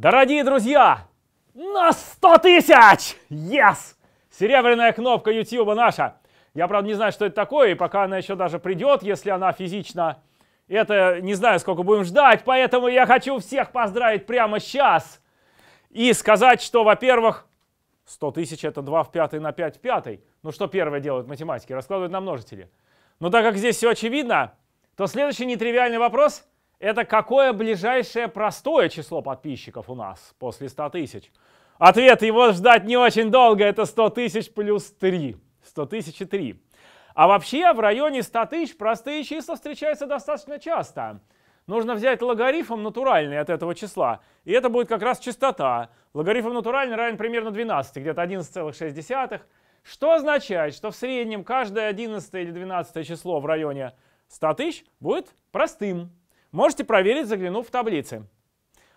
Дорогие друзья, на 100 тысяч! Yes! Серебряная кнопка YouTube наша. Я, правда, не знаю, что это такое, и пока она еще даже придет, если она физично... Это не знаю, сколько будем ждать, поэтому я хочу всех поздравить прямо сейчас. И сказать, что, во-первых, 100 тысяч это 2 в 5 на 5 в 5. Ну что первое делают математики? Раскладывают на множители. Но так как здесь все очевидно, то следующий нетривиальный вопрос – это какое ближайшее простое число подписчиков у нас после 100 тысяч? Ответ его ждать не очень долго, это 100 тысяч плюс 3. 100 тысяч и 3. А вообще в районе 100 тысяч простые числа встречаются достаточно часто. Нужно взять логарифм натуральный от этого числа, и это будет как раз частота. Логарифм натуральный равен примерно 12, где-то 11,6, что означает, что в среднем каждое 11 или 12 число в районе 100 тысяч будет простым. Можете проверить, заглянув в таблицы.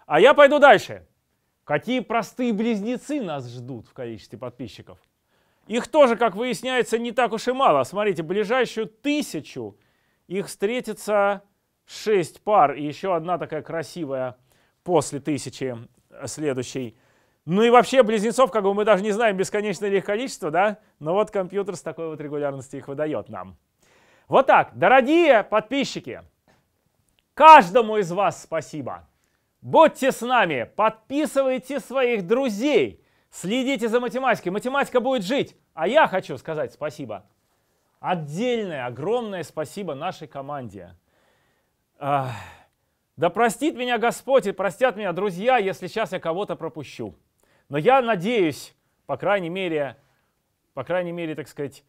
А я пойду дальше. Какие простые близнецы нас ждут в количестве подписчиков? Их тоже, как выясняется, не так уж и мало. Смотрите, ближайшую тысячу их встретится 6 пар. И еще одна такая красивая после тысячи э, следующей. Ну и вообще близнецов, как бы мы даже не знаем, бесконечное ли их количество, да? Но вот компьютер с такой вот регулярностью их выдает нам. Вот так, дорогие подписчики, Каждому из вас спасибо. Будьте с нами, подписывайте своих друзей, следите за математикой, математика будет жить. А я хочу сказать спасибо. Отдельное, огромное спасибо нашей команде. Да простит меня Господь и простят меня друзья, если сейчас я кого-то пропущу. Но я надеюсь, по крайней мере, по крайней мере, так сказать,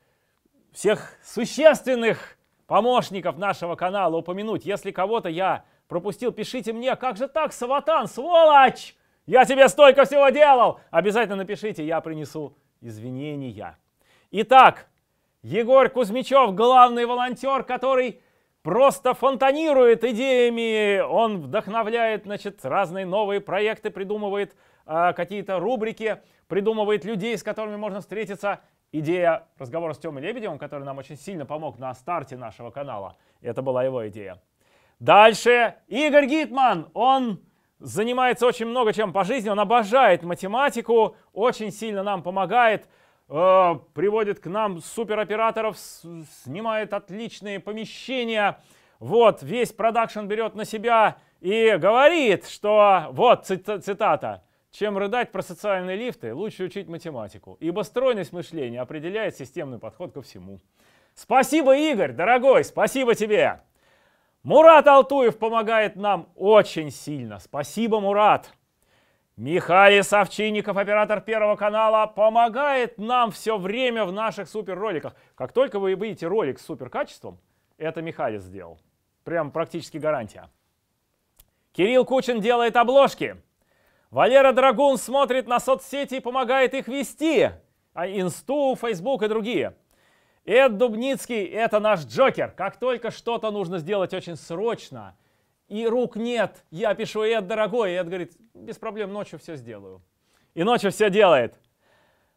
всех существенных помощников нашего канала упомянуть. Если кого-то я пропустил, пишите мне, как же так, Саватан, сволочь! Я тебе столько всего делал! Обязательно напишите, я принесу извинения. Итак, Егор Кузьмичев, главный волонтер, который просто фонтанирует идеями. Он вдохновляет, значит, разные новые проекты, придумывает э, какие-то рубрики, придумывает людей, с которыми можно встретиться идея разговора с Тёмой Лебедевым, который нам очень сильно помог на старте нашего канала. Это была его идея. Дальше Игорь Гитман. Он занимается очень много чем по жизни. Он обожает математику, очень сильно нам помогает. Э, приводит к нам супероператоров, с, снимает отличные помещения. Вот, весь продакшн берет на себя и говорит, что... Вот цит, цитата. Чем рыдать про социальные лифты, лучше учить математику, ибо стройность мышления определяет системный подход ко всему. Спасибо, Игорь, дорогой, спасибо тебе! Мурат Алтуев помогает нам очень сильно. Спасибо, Мурат! Михаил Савчинников, оператор Первого канала, помогает нам все время в наших суперроликах. Как только вы видите ролик с супер это Михаил сделал. Прям практически гарантия. Кирилл Кучин делает обложки. Валера Драгун смотрит на соцсети и помогает их вести. А Инсту, Фейсбук и другие. Эд Дубницкий – это наш Джокер. Как только что-то нужно сделать очень срочно, и рук нет, я пишу, Эд, дорогой, и Эд говорит, без проблем, ночью все сделаю. И ночью все делает.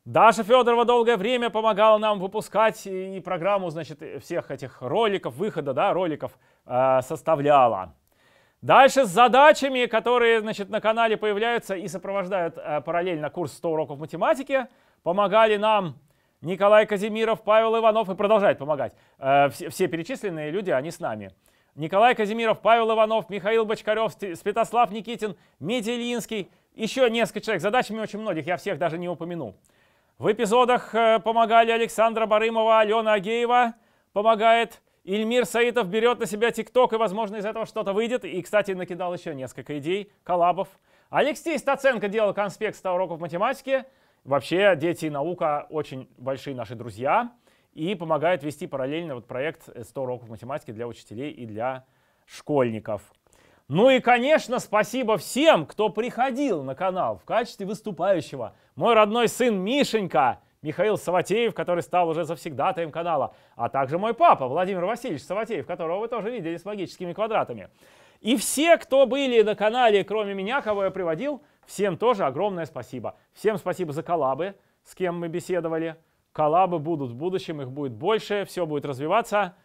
Даша Федорова долгое время помогала нам выпускать и программу, значит, всех этих роликов, выхода, да, роликов э, составляла. Дальше с задачами, которые, значит, на канале появляются и сопровождают э, параллельно курс 100 уроков математики. Помогали нам Николай Казимиров, Павел Иванов и продолжает помогать. Э, все, все перечисленные люди, они с нами. Николай Казимиров, Павел Иванов, Михаил Бочкарев, Святослав Никитин, Митя Линский, еще несколько человек. Задачами очень многих, я всех даже не упомянул. В эпизодах э, помогали Александра Барымова, Алена Агеева помогает, Ильмир Саитов берет на себя ТикТок, и, возможно, из этого что-то выйдет. И, кстати, накидал еще несколько идей, коллабов. Алексей Стаценко делал конспект 100 уроков математики. Вообще, дети и наука очень большие наши друзья. И помогают вести параллельно вот проект 100 уроков математики для учителей и для школьников. Ну и, конечно, спасибо всем, кто приходил на канал в качестве выступающего. Мой родной сын Мишенька – Михаил Саватеев, который стал уже завсегдатаем канала, а также мой папа Владимир Васильевич Саватеев, которого вы тоже видели с магическими квадратами. И все, кто были на канале, кроме меня, кого я приводил, всем тоже огромное спасибо. Всем спасибо за коллабы, с кем мы беседовали. Коллабы будут в будущем, их будет больше, все будет развиваться.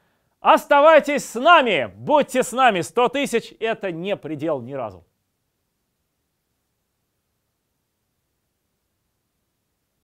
Оставайтесь с нами, будьте с нами. 100 тысяч – это не предел ни разу.